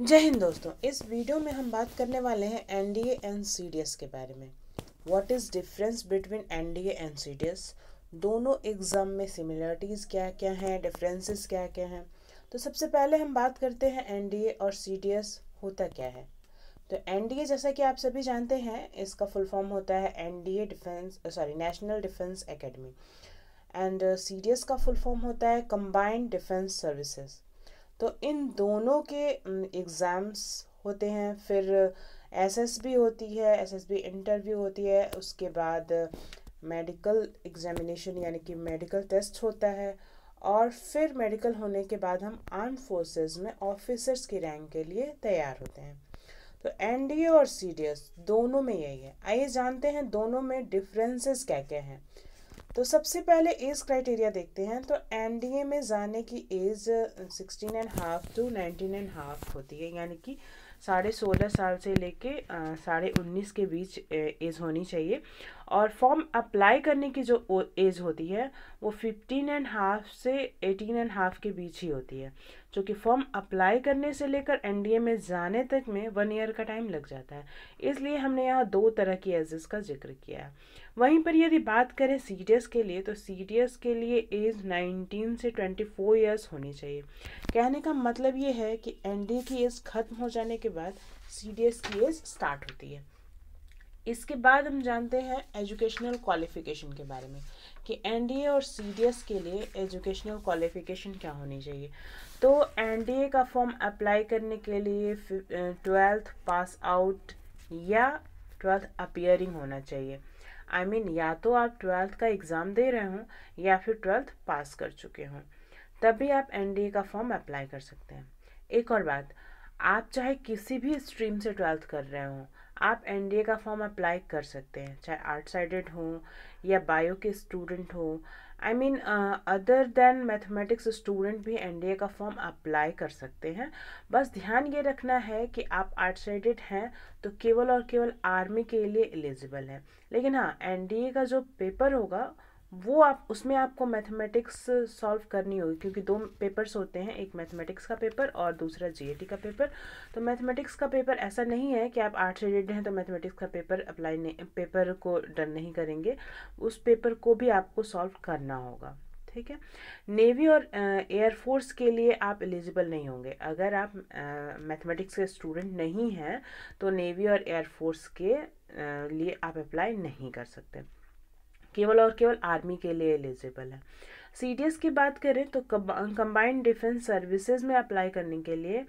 जय हिंद दोस्तों इस वीडियो में हम बात करने वाले हैं एनडीए एंड सीडीएस के बारे में what is difference between NDA and CDS दोनों एग्ज़ाम में सिमिलरिटीज़ क्या क्या हैं डिफरेंसेस क्या क्या हैं तो सबसे पहले हम बात करते हैं एनडीए और सीडीएस होता क्या है तो एनडीए जैसा कि आप सभी जानते हैं इसका फुल फॉर्म होता है NDA defence sorry national defence academy and CDS का फुल फॉर्म होता है कंबाइंड डिफेंस सर्विसेज़ तो इन दोनों के एग्ज़ाम्स होते हैं फिर एसएसबी होती है एसएसबी इंटरव्यू होती है उसके बाद मेडिकल एग्जामिनेशन यानी कि मेडिकल टेस्ट होता है और फिर मेडिकल होने के बाद हम आर्म फोर्सेस में ऑफिसर्स की रैंक के लिए तैयार होते हैं तो ए और एस दोनों में यही है आइए जानते हैं दोनों में डिफरेंसेस क्या क्या हैं तो सबसे पहले एज क्राइटेरिया देखते हैं तो ए में जाने की age sixteen and half to nineteen and half होती है यानी कि साढ़े सोलह साल से लेके साढ़े उन्नीस के बीच एज होनी चाहिए और फॉर्म अप्लाई करने की जो एज होती है वो फिफ्टीन एंड हाफ से एटीन एंड हाफ के बीच ही होती है जो कि फॉर्म अप्लाई करने से लेकर एनडीए में जाने तक में वन ईयर का टाइम लग जाता है इसलिए हमने यहाँ दो तरह की एजेस का जिक्र किया है वहीं पर यदि बात करें सी के लिए तो सी के लिए एज नाइनटीन से ट्वेंटी फोर ईयर्स होनी चाहिए कहने का मतलब ये है कि एनडीए की एज खत्म हो जाने के बाद सीडीएस की एज स्टार्ट होती है इसके बाद हम जानते हैं एजुकेशनल क्वालिफिकेशन के बारे में कि एनडीए और सीडीएस के लिए एजुकेशनल क्वालिफिकेशन क्या होनी चाहिए तो एनडीए का फॉर्म अप्लाई करने के लिए ट्वेल्थ पास आउट या ट्वेल्थ अपियरिंग होना चाहिए आई I मीन mean, या तो आप ट्वेल्थ का एग्ज़ाम दे रहे हों या फिर ट्वेल्थ पास कर चुके हों तब भी आप ए का फॉर्म अप्लाई कर सकते हैं एक और बात आप चाहे किसी भी स्ट्रीम से ट्वेल्थ कर रहे हों आप ए का फॉर्म अप्लाई कर सकते हैं चाहे आर्ट साइडेड हों या बायो के स्टूडेंट हों I mean other than mathematics student भी ए का फॉर्म अप्लाई कर सकते हैं बस ध्यान ये रखना है कि आप आर्ट साइडेड हैं तो केवल और केवल आर्मी के लिए एलिजिबल है लेकिन हाँ ए का जो पेपर होगा वो आप उसमें आपको मैथमेटिक्स सॉल्व करनी होगी क्योंकि दो पेपर्स होते हैं एक मैथमेटिक्स का पेपर और दूसरा जीएटी का पेपर तो मैथमेटिक्स का पेपर ऐसा नहीं है कि आप आर्ट से रिलेटेड हैं तो मैथमेटिक्स का पेपर अप्लाई नहीं पेपर को डन नहीं करेंगे उस पेपर को भी आपको सॉल्व करना होगा ठीक है नेवी और एयरफोर्स के लिए आप एलिजिबल नहीं होंगे अगर आप मैथमेटिक्स के स्टूडेंट नहीं हैं तो नेवी और एयरफोर्स के लिए आप अप्लाई नहीं कर सकते केवल और केवल आर्मी के लिए एलिजिबल है सी की बात करें तो कंबाइंड डिफेंस सर्विसेज में अप्लाई करने के लिए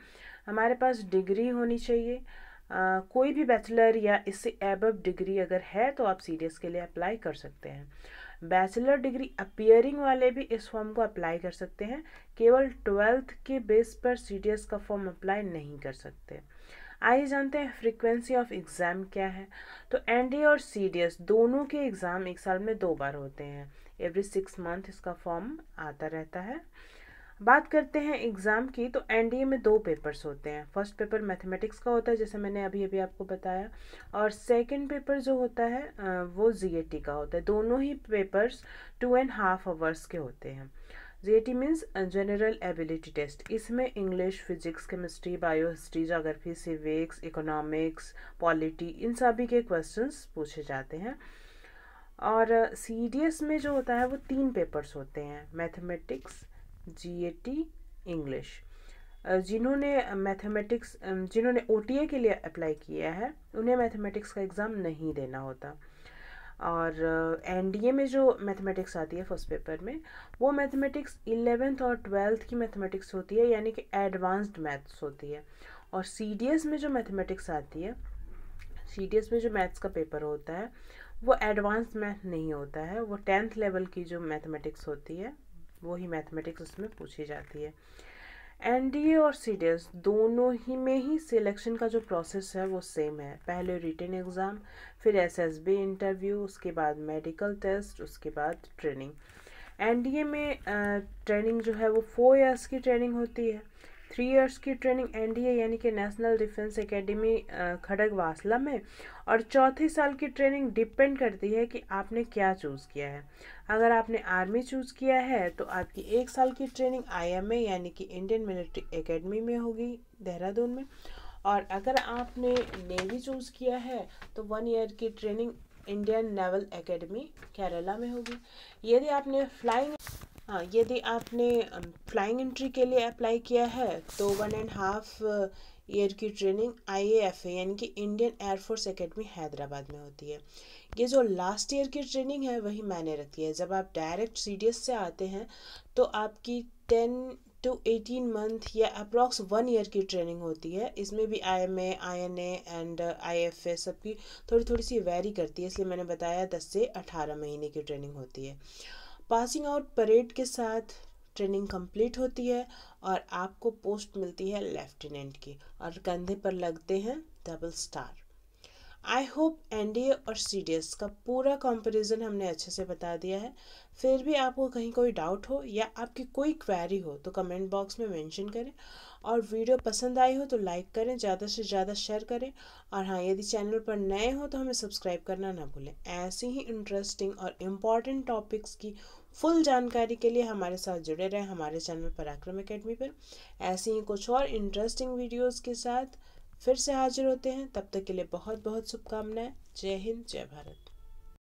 हमारे पास डिग्री होनी चाहिए Uh, कोई भी बैचलर या इससे एबब डिग्री अगर है तो आप सी के लिए अप्लाई कर सकते हैं बैचलर डिग्री अपियरिंग वाले भी इस फॉर्म को अप्लाई कर सकते हैं केवल ट्वेल्थ के बेस पर सी का फॉर्म अप्लाई नहीं कर सकते आइए जानते हैं फ्रीक्वेंसी ऑफ एग्ज़ाम क्या है तो एन और सी दोनों के एग्ज़ाम एक साल में दो बार होते हैं एवरी सिक्स मंथ इसका फॉर्म आता रहता है बात करते हैं एग्ज़ाम की तो एन में दो पेपर्स होते हैं फर्स्ट पेपर मैथमेटिक्स का होता है जैसे मैंने अभी अभी आपको बताया और सेकंड पेपर जो होता है वो जी का होता है दोनों ही papers two and half hours के होते हैं G T means general ability test इसमें English physics chemistry bio history geography civics economics polity इन सभी के क्वेश्चंस पूछे जाते हैं और सी डी एस में जो होता है वो तीन पेपर्स होते हैं mathematics G A T English जिन्होंने मैथमेटिक्स जिन्होंने ओ टी ए के लिए अप्लाई किया है उन्हें मैथमेटिक्स का एग्ज़ाम नहीं देना होता और एनडीए में जो मैथमेटिक्स आती है फर्स्ट पेपर में वो मैथमेटिक्स इलेवेंथ और ट्वेल्थ की मैथमेटिक्स होती है यानी कि एडवांस्ड मैथ्स होती है और सी में जो मैथमेटिक्स आती है सी में जो मैथ्स का पेपर होता है वो एडवांस मैथ नहीं होता है वो टेंथ लेवल की जो मैथमेटिक्स होती है वही मैथमेटिक्स उसमें पूछी जाती है एनडीए और सीडीएस दोनों ही में ही सिलेक्शन का जो प्रोसेस है वो सेम है पहले रिटर्न एग्ज़ाम फिर एसएसबी इंटरव्यू उसके बाद मेडिकल टेस्ट उसके बाद ट्रेनिंग एनडीए में ट्रेनिंग जो है वो फोर इयर्स की ट्रेनिंग होती है थ्री इयर्स की ट्रेनिंग एनडीए यानी कि नेशनल डिफेंस एकेडमी खड़गवासला में और चौथे साल की ट्रेनिंग डिपेंड करती है कि आपने क्या चूज़ किया है अगर आपने आर्मी चूज़ किया है तो आपकी एक साल की ट्रेनिंग आईएमए यानी कि इंडियन मिलिट्री एकेडमी में होगी देहरादून में और अगर आपने नेवी चूज़ किया है तो वन ईयर की training Indian naval academy Kerala में होगी यदि आपने फ्लाइंग हाँ यदि आपने फ्लाइंग एंट्री के लिए अप्लाई किया है तो वन एंड हाफ ईयर की ट्रेनिंग आईएएफए यानी कि इंडियन एयरफोर्स एकेडमी हैदराबाद में होती है ये जो लास्ट ईयर की ट्रेनिंग है वही मैंने रखी है जब आप डायरेक्ट सी से आते हैं तो आपकी टेन टू एटीन मंथ या अप्रॉक्स वन ईयर की ट्रेनिंग होती है इसमें भी I M A I N A and I uh, F A सबकी थोड़ी थोड़ी सी वेरी करती है इसलिए मैंने बताया दस से अठारह महीने की ट्रेनिंग होती है पासिंग आउट परेड के साथ ट्रेनिंग कंप्लीट होती है और आपको पोस्ट मिलती है लेफ्टिनेंट की और कंधे पर लगते हैं double star I hope A और एस का पूरा कंपैरिजन हमने अच्छे से बता दिया है फिर भी आपको कहीं कोई डाउट हो या आपकी कोई क्वेरी हो तो कमेंट बॉक्स में मेंशन करें और वीडियो पसंद आई हो तो लाइक करें ज़्यादा से ज़्यादा शेयर करें और हाँ यदि चैनल पर नए हो तो हमें सब्सक्राइब करना ना भूलें ऐसी ही इंटरेस्टिंग और इम्पॉर्टेंट टॉपिक्स की फुल जानकारी के लिए हमारे साथ जुड़े रहें हमारे चैनल पराक्रम अकेडमी पर ऐसी ही कुछ और इंटरेस्टिंग वीडियोस के साथ फिर से हाजिर होते हैं तब तक के लिए बहुत बहुत शुभकामनाएं जय हिंद जय भारत